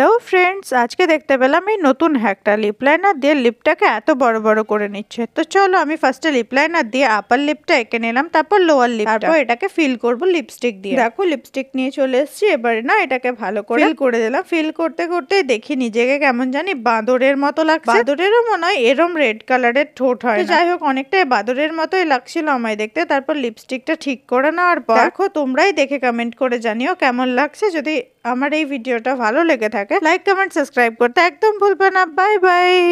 hello friends আজকে দেখতে পেলাম এই নতুন হ্যাকটা লিপ লাইনার দিয়ে লিপটাকে এত বড় বড় করে নিচ্ছে তো চলো আমি ফার্স্টে লিপ লাইনার দিয়ে আপার লিপটা এঁকে নিলাম তারপর লোয়ার লিপ তারপর এটাকে ফিল করব লিপস্টিক দিয়ে দেখো লিপস্টিক নিয়ে চলে এসেছি এবারে না এটাকে ভালো করে ফিল করে দিলাম ফিল করতে করতে দেখি নিজেকে কেমন জানি বাঁদরের মতো লাগছে বাঁদরেরও মনে হয় এরম রেড কালারের ঠোঁট হয় যাই হোক অনেকটাই বাঁদরের মতোই লাগছিল আমায় দেখতে তারপর লিপস্টিকটা ঠিক করে নেওয়ার পর দেখো তোমরাই দেখে কমেন্ট করে জানিও কেমন লাগছে যদি আমার এই ভিডিওটা ভালো লেগে থাকে লাইক কমেন্ট সাবস্ক্রাইব করতে একদম ভুলবে না বাই বাই